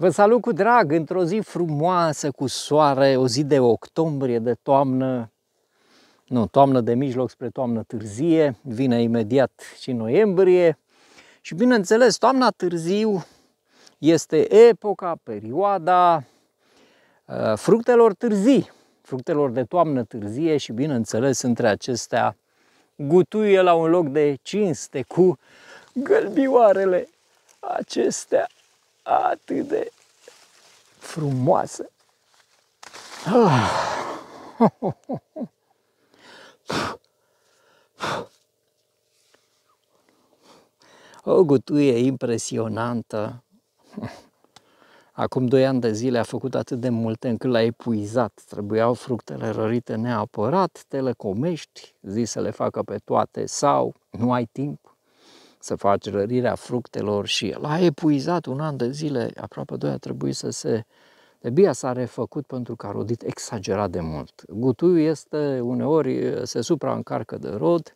Vă salut cu drag într-o zi frumoasă cu soare, o zi de octombrie, de toamnă, nu, toamnă de mijloc spre toamnă târzie, vine imediat și noiembrie și bineînțeles toamna târziu este epoca, perioada uh, fructelor târzii, fructelor de toamnă târzie și bineînțeles între acestea gutuie la un loc de cinste cu gălbioarele acestea atât de frumoasă. O gutuie impresionantă. Acum doi ani de zile a făcut atât de multe încât l-a epuizat. Trebuiau fructele rărite neapărat, te le comești, zi să le facă pe toate sau nu ai timp să faci rărirea fructelor și el a epuizat un an de zile, aproape doi a trebuit să se... Debia s-a refăcut pentru că a rodit exagerat de mult. Gutuiul este uneori, se supraîncarcă de rod,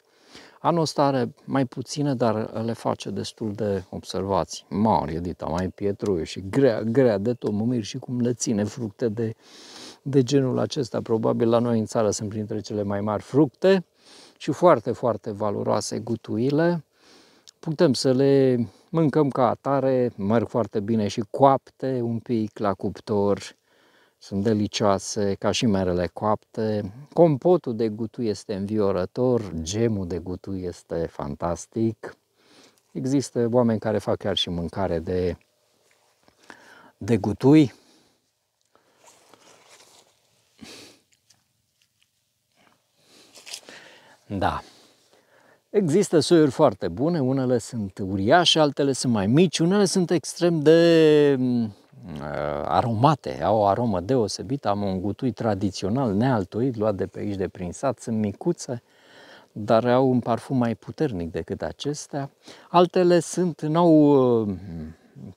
Anul ăsta are mai puține, dar le face destul de observații. Mari, edita, mai pietruie și grea, grea de tot, mumir și cum le ține fructe de, de genul acesta. Probabil la noi în țară sunt printre cele mai mari fructe și foarte, foarte valoroase gutuile putem să le mâncăm ca atare, merg foarte bine și coapte un pic la cuptor, sunt delicioase, ca și merele coapte. Compotul de gutui este înviorător, gemul de gutui este fantastic. Există oameni care fac chiar și mâncare de, de gutui. Da. Există soiuri foarte bune, unele sunt uriașe, altele sunt mai mici, unele sunt extrem de mm, uh, aromate, au o aromă deosebită. Am un gutui tradițional nealtoit, luat de pe aici de prin sat, sunt micuțe, dar au un parfum mai puternic decât acestea. Altele sunt, n-au uh,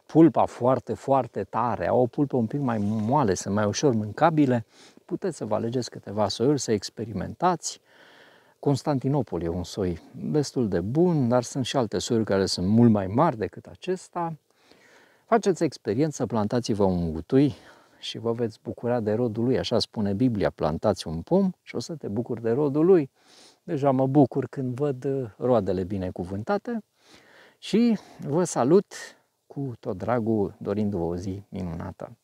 pulpa foarte, foarte tare, au o pulpă un pic mai moale, sunt mai ușor mâncabile. Puteți să vă alegeți câteva soiuri, să experimentați Constantinopol e un soi destul de bun, dar sunt și alte soiuri care sunt mult mai mari decât acesta. Faceți experiență, plantați-vă un gutui și vă veți bucura de rodul lui. Așa spune Biblia, plantați un pom și o să te bucuri de rodul lui. Deja mă bucur când văd uh, roadele binecuvântate și vă salut cu tot dragul, dorindu-vă o zi minunată.